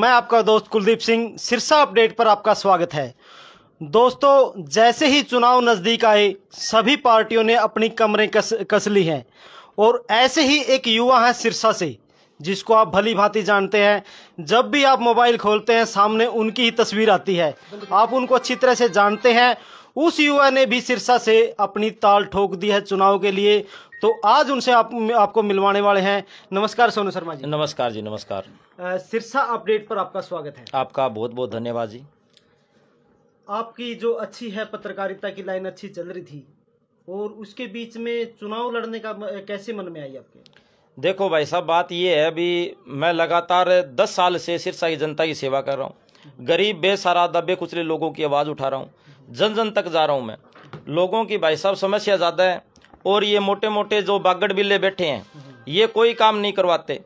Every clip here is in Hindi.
मैं आपका दोस्त कुलदीप सिंह सिरसा अपडेट पर आपका स्वागत है दोस्तों जैसे ही चुनाव नज़दीक आए सभी पार्टियों ने अपनी कमरें कस कस ली हैं और ऐसे ही एक युवा है सिरसा से जिसको आप भली भांति जानते हैं जब भी आप मोबाइल खोलते हैं सामने उनकी ही तस्वीर आती है आप उनको अच्छी तरह से जानते हैं उस युवा ने भी सिरसा से अपनी ताल ठोक दी है चुनाव के लिए तो आज उनसे आप आपको मिलवाने वाले हैं नमस्कार सोनू शर्मा जी नमस्कार जी नमस्कार सिरसा अपडेट पर आपका स्वागत है आपका बहुत बहुत धन्यवाद जी आपकी जो अच्छी है पत्रकारिता की लाइन अच्छी चल रही थी और उसके बीच में चुनाव लड़ने का कैसे मन में आई आपके देखो भाई साहब बात ये है अभी मैं लगातार दस साल से सिरसा की जनता की सेवा कर रहा हूँ गरीब बेसहारा दबे कुचले लोगों की आवाज़ उठा रहा हूँ जन जन तक जा रहा हूं मैं लोगों की भाई साहब समस्या ज़्यादा है और ये मोटे मोटे जो बागड़ बिल्ले बैठे हैं ये कोई काम नहीं करवाते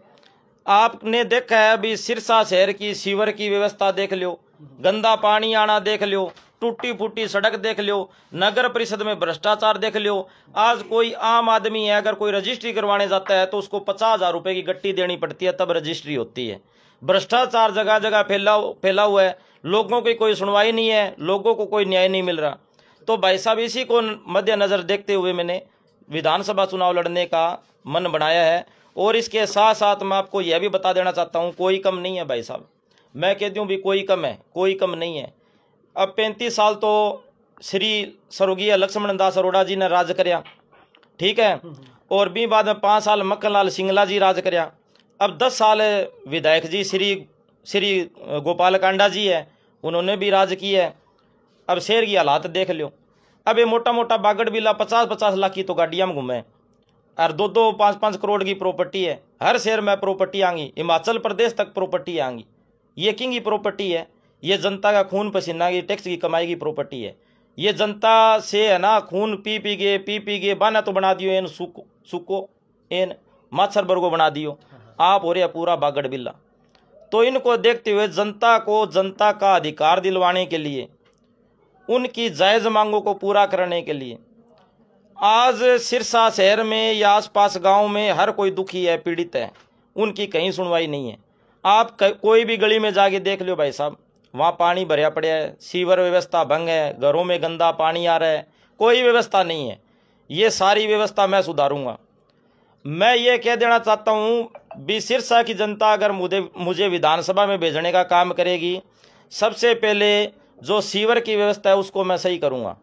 आपने देखा है अभी सिरसा शहर की सीवर की व्यवस्था देख लियो गंदा पानी आना देख लियो टूटी फूटी सड़क देख लियो नगर परिषद में भ्रष्टाचार देख लियो आज कोई आम आदमी है अगर कोई रजिस्ट्री करवाने जाता है तो उसको पचास हजार रुपए की गट्टी देनी पड़ती है तब रजिस्ट्री होती है भ्रष्टाचार जगह जगह फैला फैला हुआ है लोगों की कोई सुनवाई नहीं है लोगों को कोई न्याय नहीं मिल रहा तो भाई साहब इसी को मद्देनज़र देखते हुए मैंने विधानसभा चुनाव लड़ने का मन बनाया है और इसके साथ साथ मैं आपको यह भी बता देना चाहता हूँ कोई कम नहीं है भाई साहब मैं कहती हूँ भी कोई कम है कोई कम नहीं है अब पैंतीस साल तो श्री स्वर्गीय लक्ष्मण दास अरोड़ा जी ने राज कराया ठीक है और भी बाद में पाँच साल मक्खनलाल सिंगला जी राज कराया अब दस साल विधायक जी श्री श्री गोपाल कांडा जी है उन्होंने भी राज किया है अब शेर की हालात देख लो अब ये मोटा मोटा बागड़ बिला पचास पचास लाख की तो गाड़ियाँ में घूमे और दो दो पाँच पाँच करोड़ की प्रॉपर्टी है हर शहर में प्रॉपर्टी आंगी हिमाचल प्रदेश तक प्रॉपर्टी आएंगी ये किंग की प्रॉपर्टी है ये जनता का खून पसीना की टैक्स की कमाई की प्रॉपर्टी है ये जनता से है ना खून पी पी गए पी पी गए बाना तो बना दियो एन सुको सुको एन माछर वर्गो बना दियो आप हो रहे पूरा बागड़ बिल्ला तो इनको देखते हुए जनता को जनता का अधिकार दिलवाने के लिए उनकी जायज़ मांगों को पूरा करने के लिए आज सिरसा शहर में या आसपास गांव में हर कोई दुखी है पीड़ित है उनकी कहीं सुनवाई नहीं है आप कोई भी गली में जाके देख लो भाई साहब वहाँ पानी भरिया पड़ा है सीवर व्यवस्था भंग है घरों में गंदा पानी आ रहा है कोई व्यवस्था नहीं है ये सारी व्यवस्था मैं सुधारूंगा मैं ये कह देना चाहता हूँ भी सिरसा की जनता अगर मुझे मुझे विधानसभा में भेजने का काम करेगी सबसे पहले जो सीवर की व्यवस्था है उसको मैं सही करूँगा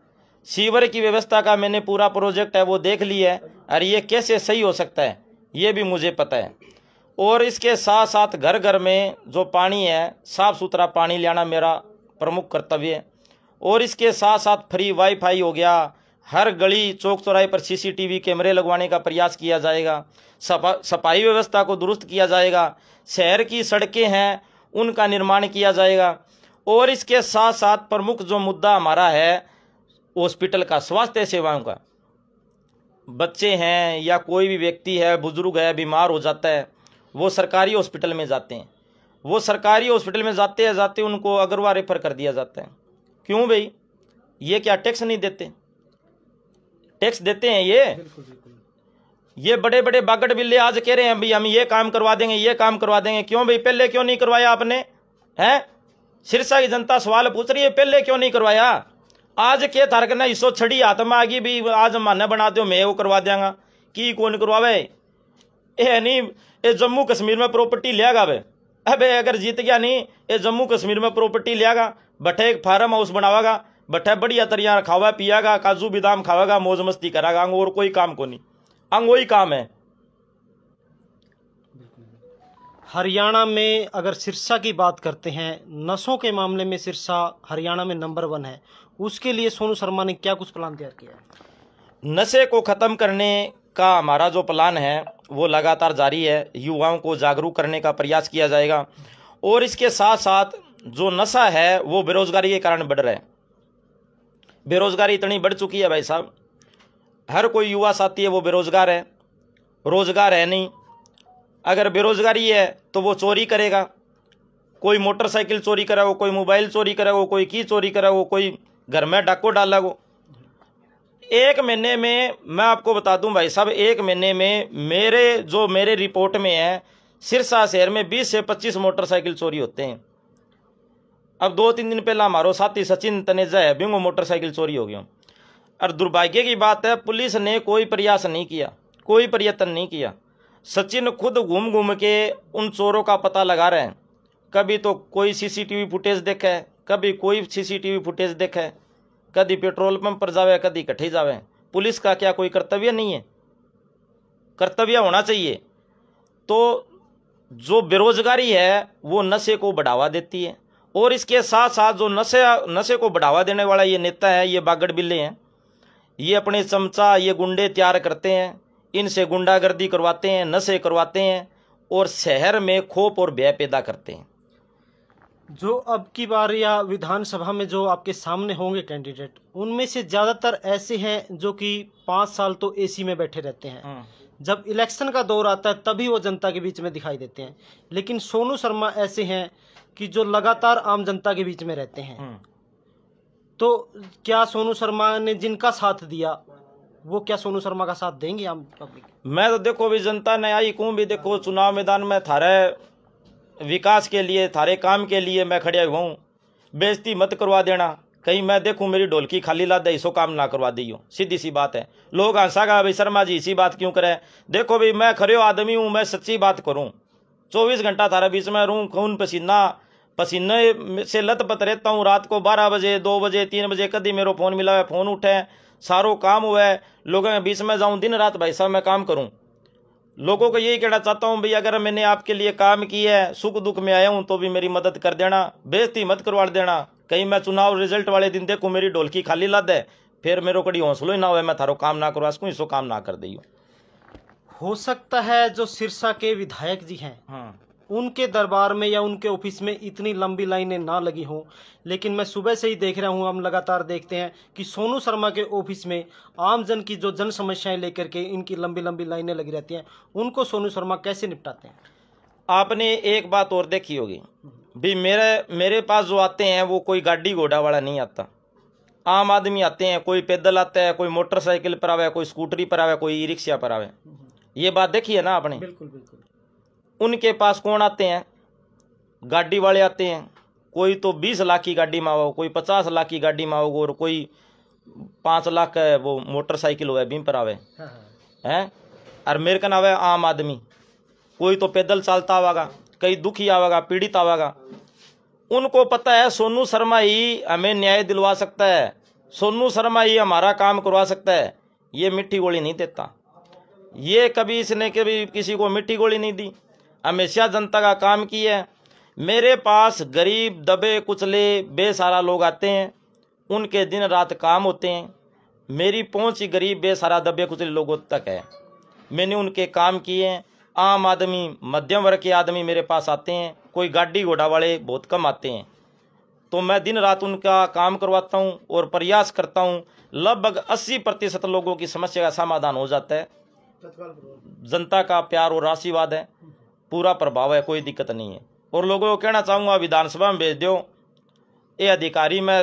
सीवर की व्यवस्था का मैंने पूरा प्रोजेक्ट है वो देख लिया है और ये कैसे सही हो सकता है ये भी मुझे पता है और इसके साथ साथ घर घर में जो पानी है साफ़ सुथरा पानी लाना मेरा प्रमुख कर्तव्य है और इसके साथ साथ फ्री वाईफाई हो गया हर गली चौक चौराहे पर सीसीटीवी कैमरे लगवाने का प्रयास किया जाएगा सफा सफाई व्यवस्था को दुरुस्त किया जाएगा शहर की सड़कें हैं उनका निर्माण किया जाएगा और इसके साथ साथ प्रमुख जो मुद्दा हमारा है हॉस्पिटल का स्वास्थ्य सेवाओं का बच्चे हैं या कोई भी व्यक्ति है बुजुर्ग है बीमार हो जाता है वो सरकारी हॉस्पिटल में जाते हैं वो सरकारी हॉस्पिटल में जाते हैं जाते उनको अगरवा रेफर कर दिया जाता है क्यों भाई ये क्या टैक्स नहीं देते टैक्स देते हैं ये ये बड़े बड़े बागड़ बिल्ले आज कह रहे हैं भाई हम ये काम करवा देंगे ये काम करवा देंगे क्यों भाई पहले क्यों नहीं करवाया आपने है सिरसा की जनता सवाल पूछ रही है पहले क्यों नहीं करवाया आज के तारक ने इसो छड़ी हाथ में आ गई भी आज माना बना दो मैं वो करवा देंगा की कौन करवावे ए नहीं ये जम्मू कश्मीर में प्रॉपर्टी लियागा वे अबे अगर जीत गया नहीं ये जम्मू कश्मीर में प्रॉपर्टी लियागा बठे एक फार्म हाउस बनावागा बैठा बढ़िया तरिया खावा पियागा काजू बदाम खावागा मौज मस्ती करागा अंग और कोई काम को नहीं अंग वही काम है हरियाणा में अगर सिरसा की बात करते हैं नशों के मामले में सिरसा हरियाणा में नंबर वन है उसके लिए सोनू शर्मा ने क्या कुछ प्लान तैयार किया नशे को ख़त्म करने का हमारा जो प्लान है वो लगातार जारी है युवाओं को जागरूक करने का प्रयास किया जाएगा और इसके साथ साथ जो नशा है वो बेरोज़गारी के कारण बढ़ रहा है बेरोज़गारी इतनी बढ़ चुकी है भाई साहब हर कोई युवा साथी है वो बेरोज़गार है रोज़गार है नहीं अगर बेरोज़गारी है तो वो चोरी करेगा कोई मोटरसाइकिल चोरी करा हो कोई मोबाइल चोरी करा हो कोई की चोरी करा हो कोई घर में डाको डाला हो एक महीने में मैं आपको बता दूं भाई साहब एक महीने में मेरे जो मेरे रिपोर्ट में है सिरसा शहर में 20 से 25 मोटरसाइकिल चोरी होते हैं अब दो तीन दिन पहला हमारो साथी सचिन तनेजा है बिंगो मोटरसाइकिल चोरी हो गया और दुर्भाग्य की बात है पुलिस ने कोई प्रयास नहीं किया कोई प्रयत्न नहीं किया सचिन खुद घूम घूम के उन चोरों का पता लगा रहे हैं कभी तो कोई सीसीटीवी फुटेज देखे कभी कोई सीसीटीवी फुटेज देखे कभी पेट्रोल पंप पर जावे कभी कट्ठे जावे पुलिस का क्या कोई कर्तव्य नहीं है कर्तव्य होना चाहिए तो जो बेरोजगारी है वो नशे को बढ़ावा देती है और इसके साथ साथ जो नशे नशे को बढ़ावा देने वाला ये नेता है ये बागड़ बिल्ले हैं ये अपने चमचा ये गुंडे तैयार करते हैं इनसे गुंडागर्दी करवाते हैं नशे करवाते हैं और शहर में खोप और भय पैदा करते हैं जो अब की बार या विधानसभा में जो आपके सामने होंगे कैंडिडेट उनमें से ज़्यादातर ऐसे हैं जो कि पांच साल तो एसी में बैठे रहते हैं हाँ। जब इलेक्शन का दौर आता है तभी वो जनता के बीच में दिखाई देते हैं लेकिन सोनू शर्मा ऐसे हैं कि जो लगातार आम जनता के बीच में रहते हैं हम्म। तो क्या सोनू शर्मा ने जिनका साथ दिया वो क्या सोनू शर्मा का साथ देंगे आम पब्लिक मैं तो देखो भी जनता ने आई कू भी देखो चुनाव मैदान में थारे विकास के लिए थारे काम के लिए मैं खड़े हुआ हूँ बेजती मत करवा देना कहीं मैं देखूं मेरी ढोलकी खाली ला दे इसो काम ना करवा दी सीधी सी बात है लोग हंसा का भाई शर्मा जी इसी बात क्यों करे देखो भाई मैं खरे आदमी हूं मैं सच्ची बात करूं चौबीस घंटा थारा बीच में रूँ खून पसीना पसीने से लत पत रहता हूँ रात को बारह बजे दो बजे तीन बजे कभी मेरा फ़ोन मिला है फ़ोन उठे सारो काम हुआ है लोगों के बीच में जाऊँ दिन रात भाई साहब मैं काम करूँ लोगों को यही कहना चाहता हूँ भाई अगर मैंने आपके लिए काम किया है सुख दुख में आया हूँ तो भी मेरी मदद कर देना बेजती मत करवा देना कहीं मैं चुनाव रिजल्ट वाले दिन देखूँ मेरी ढोलकी खाली ला है फिर मेरे कड़ी हौसलो ही ना हो मैं थारो काम ना करवा सकूँ इसको काम ना कर दी हो सकता है जो सिरसा के विधायक जी हैं हाँ। उनके दरबार में या उनके ऑफिस में इतनी लंबी लाइनें ना लगी हों लेकिन मैं सुबह से ही देख रहा हूँ हम लगातार देखते हैं कि सोनू शर्मा के ऑफिस में आम जन की जो जन समस्याएं लेकर के इनकी लंबी लंबी लाइनें लगी रहती हैं उनको सोनू शर्मा कैसे निपटाते हैं आपने एक बात और देखी होगी भी मेरे मेरे पास जो आते हैं वो कोई गाड़ी घोड़ा वाला नहीं आता आम आदमी आते हैं कोई पैदल आता है कोई मोटरसाइकिल पर आवे कोई स्कूटरी पर आवे कोई ई रिक्शा पर आवे ये बात देखी है ना आपने बिल्कुल बिल्कुल उनके पास कौन आते हैं गाड़ी वाले आते हैं कोई तो बीस लाख की गाड़ी में आओ कोई पचास लाख की गाड़ी में आओगे और कोई पाँच लाख का वो मोटरसाइकिल हो बीम पर आवे हाँ, हाँ। हैं और मेरे का नाम है आम आदमी कोई तो पैदल चलता आवागा कई दुखी आवागा पीड़ित आवागा उनको पता है सोनू शर्मा ही हमें न्याय दिलवा सकता है सोनू शर्मा ही हमारा काम करवा सकता है ये मिट्टी गोली नहीं देता ये कभी इसने कभी किसी को मिट्टी गोली नहीं दी हमेशा जनता का काम किया है मेरे पास गरीब दबे कुचले बेसारा लोग आते हैं उनके दिन रात काम होते हैं मेरी पहुंच गरीब बेसारा दबे कुचले लोगों तक है मैंने उनके काम किए हैं आम आदमी मध्यम वर्ग के आदमी मेरे पास आते हैं कोई गाड़ी घोड़ा वाले बहुत कम आते हैं तो मैं दिन रात उनका काम करवाता हूँ और प्रयास करता हूँ लगभग अस्सी प्रतिशत लोगों की समस्या का समाधान हो जाता है जनता का प्यार और आशीर्वाद है पूरा प्रभाव है कोई दिक्कत नहीं है और लोगों को कहना चाहूँगा विधानसभा में भेज दो ये अधिकारी मैं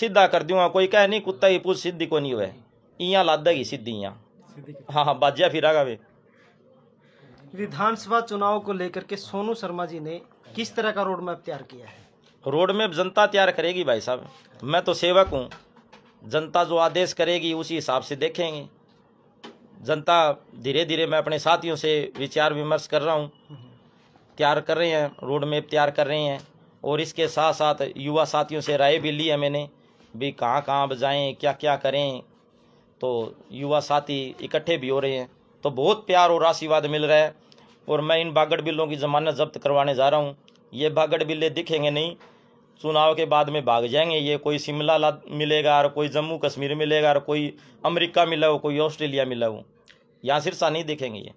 सीधा कर दूंगा कोई कह नहीं कुत्ता ही पूछ सिद्धि को नहीं हुआ इं लाद की सिद्धि यहाँ हाँ हाँ बाजिया फिरागा वे विधानसभा चुनाव को लेकर के सोनू शर्मा जी ने किस तरह का रोड मैप तैयार किया है रोड मैप जनता तैयार करेगी भाई साहब मैं तो सेवक हूँ जनता जो आदेश करेगी उसी हिसाब से देखेंगे जनता धीरे धीरे मैं अपने साथियों से विचार विमर्श कर रहा हूँ तैयार कर रहे हैं रोड मैप तैयार कर रहे हैं और इसके साथ साथ युवा साथियों से राय भी ली है मैंने भी कहाँ कहाँ जाएँ क्या क्या करें तो युवा साथी इकट्ठे भी हो रहे हैं तो बहुत प्यार और आशीर्वाद मिल रहा है और मैं इन बागड़ बिल्लों की जमानत जब्त करवाने जा रहा हूँ ये बागड़ बिल्ले दिखेंगे नहीं चुनाव के बाद में भाग जाएंगे ये कोई शिमला मिलेगा और कोई जम्मू कश्मीर मिलेगा और कोई अमेरिका मिला हो कोई ऑस्ट्रेलिया मिला हो यहाँ सिरसा नहीं दिखेंगे ये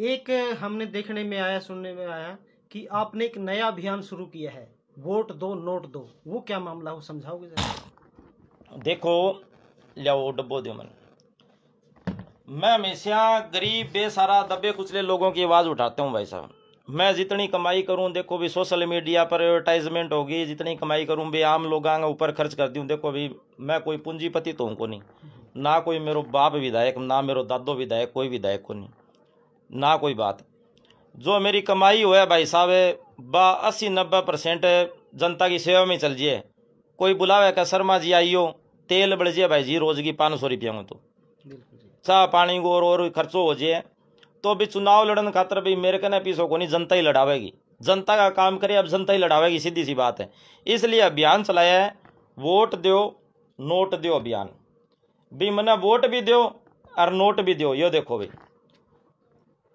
एक हमने देखने में आया सुनने में आया कि आपने एक नया अभियान शुरू किया है वोट दो नोट दो वो क्या मामला हो समझाओगे जरा देखो लियाओ डब्बो दो मन मैं हमेशा गरीब बेसारा दबे कुचले लोगों की आवाज़ उठाता हूँ भाई साहब मैं जितनी कमाई करूँ देखो भी सोशल मीडिया पर एडवर्टाइजमेंट होगी जितनी कमाई करूँ भी आम लोग आगे ऊपर खर्च कर दूँ देखो अभी मैं कोई पूंजीपति तो हूँ को नहीं ना कोई मेरे बाप विधायक ना मेरे दादो विधायक कोई विधायक को नहीं ना कोई बात जो मेरी कमाई हुआ है भाई साहब बा अस्सी नब्बे परसेंट जनता की सेवा में चल जाए कोई बुलावे का शर्मा जी आइयो तेल बढ़ जाए भाई जी रोज की पाँच सौ रुपया में तो चाह पानी को और और खर्चो हो जाए तो भी चुनाव लड़न खातर भी मेरे कहने पीछे को नहीं जनता ही लड़ावेगी जनता का काम करे अब जनता ही लड़ावेगी सीधी सी बात है इसलिए अभियान चलाया है वोट दो नोट दो अभियान भी मैंने वोट भी दो और नोट भी दो यो देखो भाई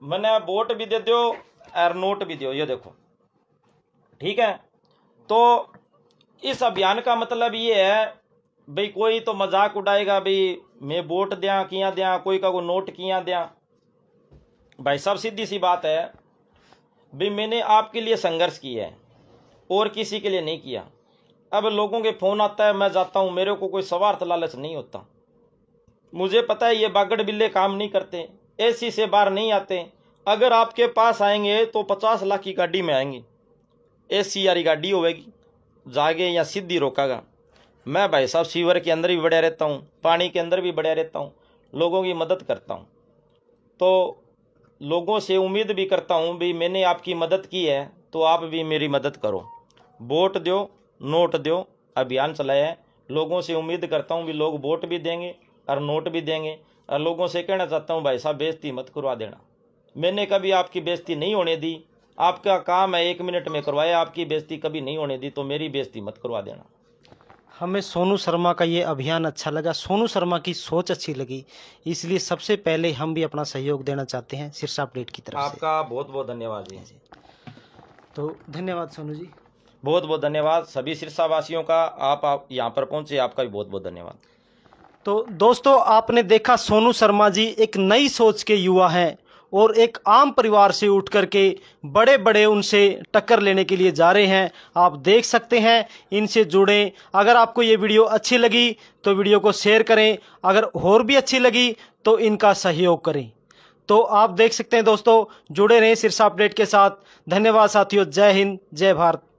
मैंने बोट भी दे दो और नोट भी दो ये देखो ठीक है तो इस अभियान का मतलब ये है भाई कोई तो मजाक उड़ाएगा भाई मैं वोट दिया किया दिया कोई का को नोट किया दिया भाई सब सीधी सी बात है भाई मैंने आपके लिए संघर्ष किया है और किसी के लिए नहीं किया अब लोगों के फोन आता है मैं जाता हूँ मेरे को कोई स्वार्थ लालच नहीं होता मुझे पता है ये बागड़ बिल्ले काम नहीं करते एसी से बाहर नहीं आते अगर आपके पास आएंगे तो पचास लाख की गाड़ी में आएंगी ए सी यारी गाड़ी होगी जागे या सीधी रोकागा मैं भाई साहब सीवर के अंदर भी बढ़िया रहता हूँ पानी के अंदर भी बढ़िया रहता हूँ लोगों की मदद करता हूँ तो लोगों से उम्मीद भी करता हूँ भी मैंने आपकी मदद की है तो आप भी मेरी मदद करो वोट दो नोट दो अभियान चलाया है लोगों से उम्मीद करता हूँ भी लोग वोट भी देंगे और नोट भी देंगे लोगों से कहना चाहता हूँ भाई साहब बेजती मत करवा देना मैंने कभी आपकी बेजती नहीं होने दी आपका काम है एक मिनट में करवाया आपकी बेजती कभी नहीं होने दी तो मेरी बेजती मत करवा देना हमें सोनू शर्मा का ये अभियान अच्छा लगा सोनू शर्मा की सोच अच्छी लगी इसलिए सबसे पहले हम भी अपना सहयोग देना चाहते हैं शीर्षा अपडेट की तरफ आपका बहुत बहुत धन्यवाद जी तो धन्यवाद सोनू जी बहुत बहुत धन्यवाद सभी शीर्षावासियों का आप, आप यहाँ पर पहुँचे आपका भी बहुत बहुत धन्यवाद तो दोस्तों आपने देखा सोनू शर्मा जी एक नई सोच के युवा हैं और एक आम परिवार से उठ कर के बड़े बड़े उनसे टक्कर लेने के लिए जा रहे हैं आप देख सकते हैं इनसे जुड़ें अगर आपको ये वीडियो अच्छी लगी तो वीडियो को शेयर करें अगर और भी अच्छी लगी तो इनका सहयोग करें तो आप देख सकते हैं दोस्तों जुड़े रहें सिरसा अपडेट के साथ धन्यवाद साथियों जय हिंद जय भारत